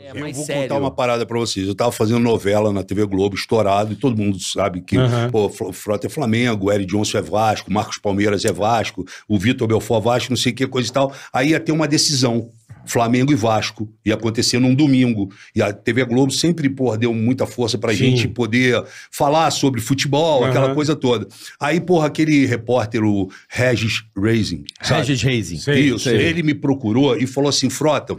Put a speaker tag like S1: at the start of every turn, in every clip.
S1: É, eu vou sério. contar uma
S2: parada pra vocês. Eu tava fazendo novela na TV Globo, estourado, e todo mundo sabe que uhum. pô, Frota é Flamengo, Eric Johnson é Vasco, Marcos Palmeiras é Vasco, o Vitor Belfort é Vasco, não sei o que, coisa e tal. Aí ia ter uma decisão. Flamengo e Vasco. Ia acontecer num domingo. E a TV Globo sempre, pô deu muita força pra Sim. gente poder falar sobre futebol, uhum. aquela coisa toda. Aí, porra, aquele repórter, o Regis Racing. Regis Racing.
S1: Isso. Sei. Ele
S2: me procurou e falou assim: Frota,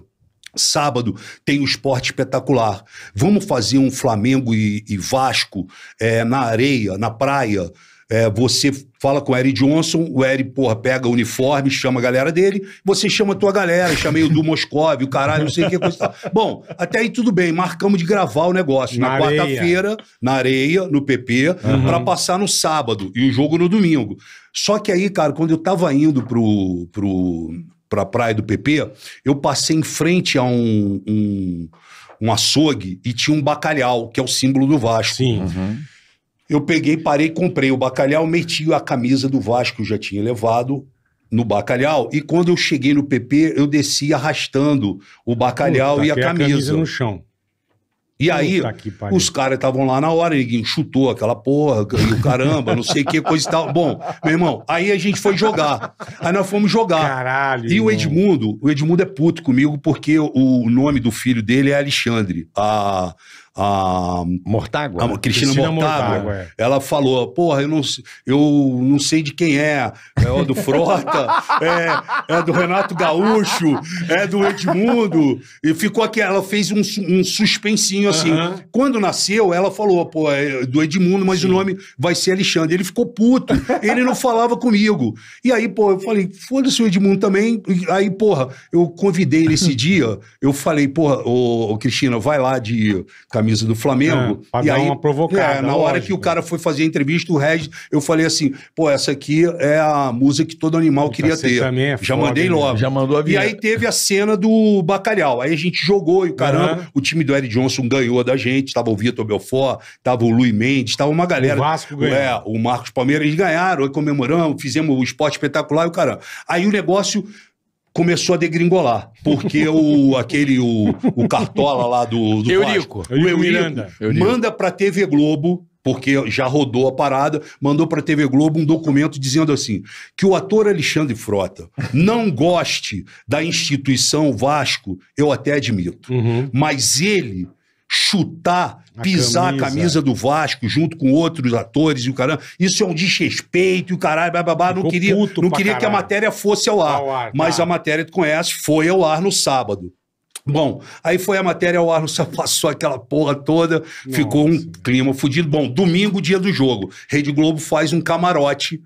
S2: Sábado tem o esporte espetacular. Vamos fazer um Flamengo e, e Vasco é, na areia, na praia. É, você fala com o Eric Johnson, o Eric, porra, pega o uniforme, chama a galera dele, você chama a tua galera, chamei o do Moscov, o caralho, não sei o que coisa Bom, até aí tudo bem, marcamos de gravar o negócio na, na quarta-feira, na areia, no PP, uhum. para passar no sábado e o jogo no domingo. Só que aí, cara, quando eu tava indo pro, pro para a praia do PP, eu passei em frente a um, um, um, açougue e tinha um bacalhau, que é o símbolo do Vasco. Sim. Uhum. Eu peguei, parei, comprei o bacalhau, meti a camisa do Vasco que eu já tinha levado no bacalhau. E quando eu cheguei no PP, eu desci arrastando o bacalhau Puta, e a camisa. a camisa no chão. E aí, os caras estavam lá na hora, ninguém chutou aquela porra, e o caramba, não sei o que, coisa e tal. Bom, meu irmão, aí a gente foi jogar. Aí nós fomos jogar. Caralho. E irmão. o Edmundo, o Edmundo é puto comigo, porque o nome do filho dele é Alexandre. A, a. Mortágua? A Cristina, Cristina Mortágua. Mortágua é. Ela falou: porra, eu não, eu não sei de quem é. É do Frota, é, é, do Renato Gaúcho, é do Edmundo. E ficou aqui, ela fez um, um suspensinho assim. Uh -huh. Quando nasceu, ela falou: pô, é do Edmundo, mas Sim. o nome vai ser Alexandre. Ele ficou puto, ele não falava comigo. E aí, pô, eu falei: foda-se o Edmundo também. Aí, porra, eu convidei ele esse dia, eu falei: porra, o ô Cristina, vai lá de camisa do Flamengo. É, e aí, uma provocada. É, na lógico. hora que o cara foi fazer a entrevista, o Regis, eu falei assim: pô, essa aqui é a música que todo animal queria ter. É já foda, mandei logo. Já mandou a E aí teve a cena do bacalhau. Aí a gente jogou e o caramba, uhum. o time do Eric Johnson ganhou da gente. Tava o Vitor Belfort, tava o Luiz Mendes, tava uma galera. O Vasco ganhou. É, o Marcos Palmeiras ganharam, aí comemoramos, fizemos o esporte espetacular e o caramba. Aí o negócio começou a degringolar. Porque o, aquele, o, o Cartola lá do, do Eurico. Vasco, Eurico, o Eurico, Eurico. manda pra TV Globo, porque já rodou a parada, mandou pra TV Globo um documento dizendo assim, que o ator Alexandre Frota não goste da instituição Vasco, eu até admito, uhum. mas ele chutar, a pisar camisa. a camisa é. do Vasco junto com outros atores e o caramba. Isso é um desrespeito e o caralho, blá, blá. não queria, não queria que a matéria fosse ao ar. Ao ar mas tá. a matéria, tu conhece, foi ao ar no sábado. Bom, aí foi a matéria ao ar, passou aquela porra toda, Nossa. ficou um clima fudido. Bom, domingo, dia do jogo. Rede Globo faz um camarote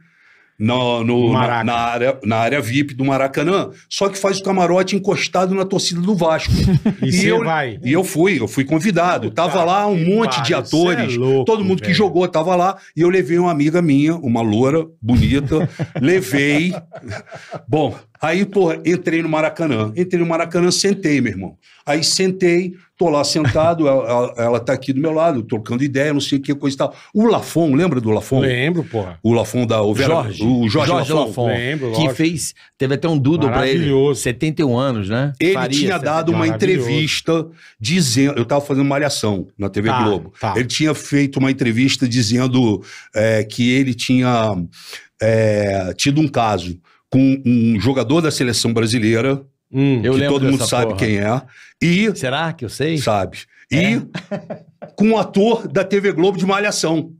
S2: no, no na, na, área, na área VIP do Maracanã, só que faz o camarote encostado na torcida do Vasco. e, e eu, vai. E eu fui, eu fui convidado. Tava lá um monte de é atores, é louco, todo mundo que jogou tava lá, e eu levei uma amiga minha, uma loura bonita, levei. Bom, Aí, porra, entrei no Maracanã. Entrei no Maracanã, sentei, meu irmão. Aí sentei, tô lá sentado, ela, ela, tá aqui do meu lado, trocando ideia, não sei o que, coisa e tal. O Lafon, lembra do Lafon? Lembro, porra. O Lafon da... O Vera, Jorge. O Jorge, Jorge Lafon. Lafon. Lembro, Que lógico. fez...
S1: Teve até um dudo pra ele. 71 anos, né? Ele Faria, tinha dado uma entrevista
S2: dizendo... Eu tava fazendo malhação na TV tá, Globo. Tá. Ele tinha feito uma entrevista dizendo é, que ele tinha é, tido um caso com um jogador da seleção brasileira, hum, que todo mundo sabe porra. quem é. E Será que eu sei? Sabe. É? E é? com um ator da TV Globo de Malhação.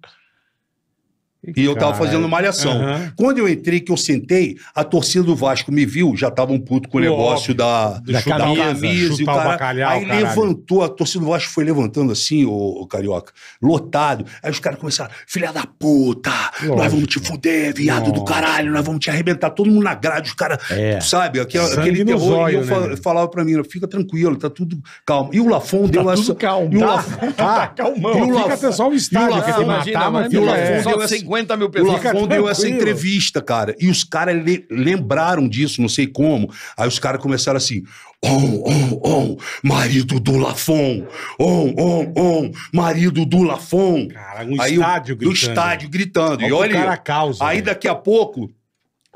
S2: E eu tava fazendo malhação. Uhum. Quando eu entrei, que eu sentei, a torcida do Vasco me viu, já tava um puto com o negócio da, da, da camisa, camisa e o cara. O bacalhau, aí caralho. levantou, a torcida do Vasco foi levantando assim, ô, carioca, lotado. Aí os caras começaram, filha da puta, Lógico. nós vamos te fuder, viado Nossa. do caralho, nós vamos te arrebentar. Todo mundo na grade, os caras, é. sabe, aquele, aquele terror. Zóio, e eu né? falava pra mim, fica tranquilo, tá tudo calmo. E o Lafon tá deu essa. Calmo, e o tá? Lafon tá, tá calmão. E o Lafon, fica só o estádio, ah, que se matar, mas fica, é. deu essa 50 mil pessoas. O Lafon deu essa entrevista, cara. E os caras lembraram disso, não sei como. Aí os caras começaram assim: on, on, on, marido do Lafon. On, on, on, marido do Lafon. Cara, um aí, estádio gritando. Do estádio gritando. Olha e olha. Cara causa, aí né? daqui a pouco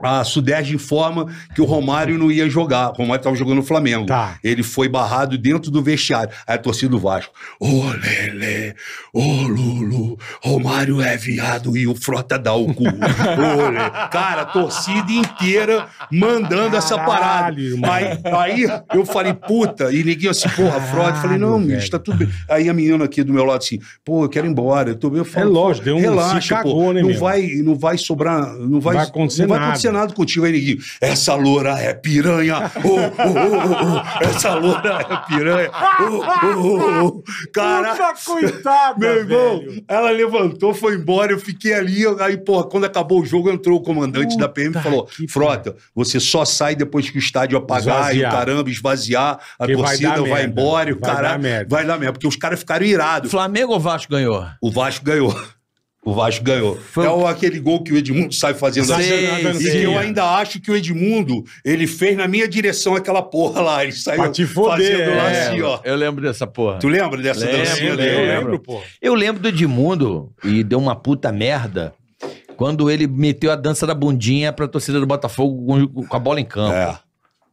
S2: a Sudeste informa que o Romário não ia jogar. O Romário estava jogando no Flamengo. Tá. Ele foi barrado dentro do vestiário. Aí a torcida do Vasco. Ô oh, Lele, ô oh, Lulu, Romário é viado e o Frota dá o cu. oh, Cara, a torcida inteira mandando Caralho, essa parada. Aí, aí eu falei, puta, e ninguém assim, porra, Frota. Eu falei, não, bicho, tá tudo bem. Aí a menina aqui do meu lado assim, pô, eu quero ir embora. Eu tô É lógico, deu um relaxa, cagou, pô, né, não, vai, não vai sobrar, não vai, vai acontecer não vai acontecer nada contigo, Neguinho. Essa loura é piranha. Oh, oh, oh, essa loura é piranha. Cara, Puta, coitada, meu irmão, velho. ela levantou, foi embora, eu fiquei ali. Aí, porra, quando acabou o jogo, entrou o comandante Puta da PM e falou: Frota, você só sai depois que o estádio apagar esvaziar. e o caramba esvaziar, a que torcida vai, vai embora, vai o caralho. Vai dar merda. Vai dar merda, porque os caras ficaram irados. Flamengo ou Vasco ganhou? O Vasco ganhou. O Vasco ganhou. Foi... É aquele gol que o Edmundo sai fazendo sei, assim. Sei. E eu ainda acho que o Edmundo, ele fez na minha direção aquela porra lá. Ele saiu te foder, fazendo é. lá é, assim, ó. Eu lembro dessa porra. Tu lembra dessa lembro, dancinha lembro, dele? Eu lembro, porra.
S1: Eu lembro do Edmundo e deu uma puta merda quando ele meteu a dança da bundinha pra torcida do Botafogo com a bola em
S2: campo. É.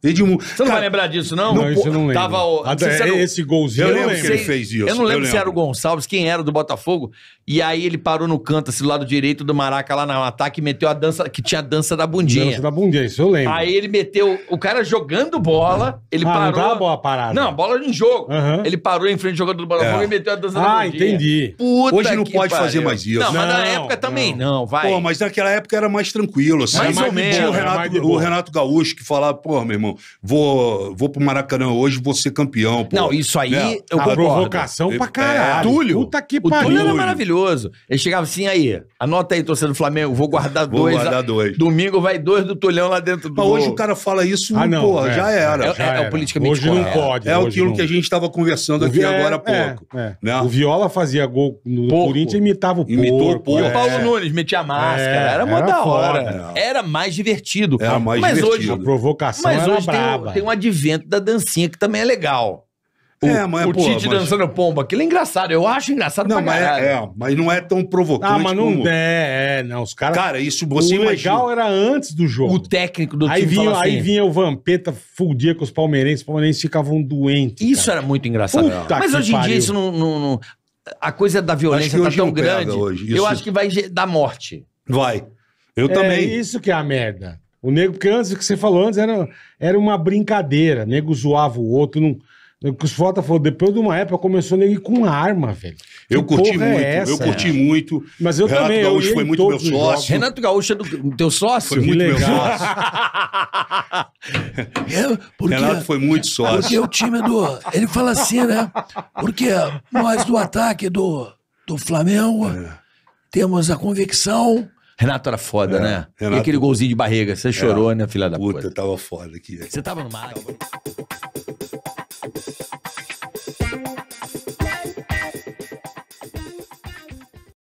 S2: Edmundo. Você não Cara, vai lembrar disso, não? Não, isso eu não lembro. Tava era, é esse golzinho eu, lembro que ele fez isso. Eu não lembro, eu lembro, se era o
S1: Gonçalves, quem era do Botafogo. E aí ele parou no canto, assim, do lado direito do Maraca, lá no ataque, e meteu a dança, que tinha a dança da bundinha. Dança da bundinha, isso eu lembro. Aí ele meteu, o cara jogando bola, ele ah, parou. Não a bola parada. Não, bola em jogo. Uhum. Ele parou em frente do jogador do Botafogo é. e meteu a dança ah, da bundinha. Ah, entendi. Puta Hoje não pode pariu. fazer mais isso. Não, não, mas na época também não, não vai. Pô, mas
S2: naquela época era mais tranquilo, assim. Mais ou menos. O Renato Gaúcho que falava, pô, meu irmão, vou, vou pro Maracanã hoje, vou ser campeão. Pô. Não, isso aí né? eu Provocação pra é, caralho. É, Túlio.
S1: Puta que pariu. O Túlio era
S2: maravilhoso. Ele chegava assim, aí,
S1: anota aí, torcedor do Flamengo, vou guardar vou dois. guardar a... Domingo vai dois do Tulhão lá dentro do... Mas hoje o cara
S2: fala isso, ah, não, é, já é, era. É, é, é, é o politicamente Hoje não pode. É aquilo não. que a gente estava conversando aqui agora há é, pouco. Né? O Viola fazia gol no porco. Corinthians e imitava o Imitou porco. Imitou o porco. E o Paulo Nunes
S1: metia máscara. era mó da hora. Era mais divertido. Era mais mas divertido. Hoje, a
S2: provocação mas hoje tem, um
S1: advento da dancinha que também é legal. O, é, mas, o pô, Tite mas... dançando pomba, aquilo é engraçado. Eu acho engraçado não, pra mas é, caralho. É, é,
S2: mas não é tão provocante. Ah, mas não como... é, é, não. Os caras. Cara, isso você o imagina. O legal era antes do jogo. O técnico do aí time. Vinha, assim, aí
S1: vinha o Vampeta, fudia com os palmeirenses, os palmeirenses ficavam doentes. Isso cara. era muito engraçado. Puta mas hoje em dia isso não, não, não, A coisa da violência tá tão grande. Hoje. Isso... Eu acho que vai dar morte.
S2: Vai. Eu é também. É
S1: isso que é a merda.
S2: O nego, porque antes, o que você falou antes, era, era uma brincadeira. O nego zoava o outro, não... O que os Frota falou, depois de uma época começou nego com arma, velho. Eu que curti é muito, é eu curti muito. Mas eu Renato também. Renato Gaúcho eu foi muito meu sócio. Renato Gaúcho é do, teu sócio? Foi muito meu sócio. Renato foi muito sócio. Porque o time do. Ele fala assim, né?
S1: Porque nós do ataque do, do Flamengo é. temos a convicção Renato era foda, é, né? Renato... E aquele golzinho de barriga, você chorou, é, né, filha da puta? Puta, eu tava
S2: foda aqui. Você tava no mar. Tava...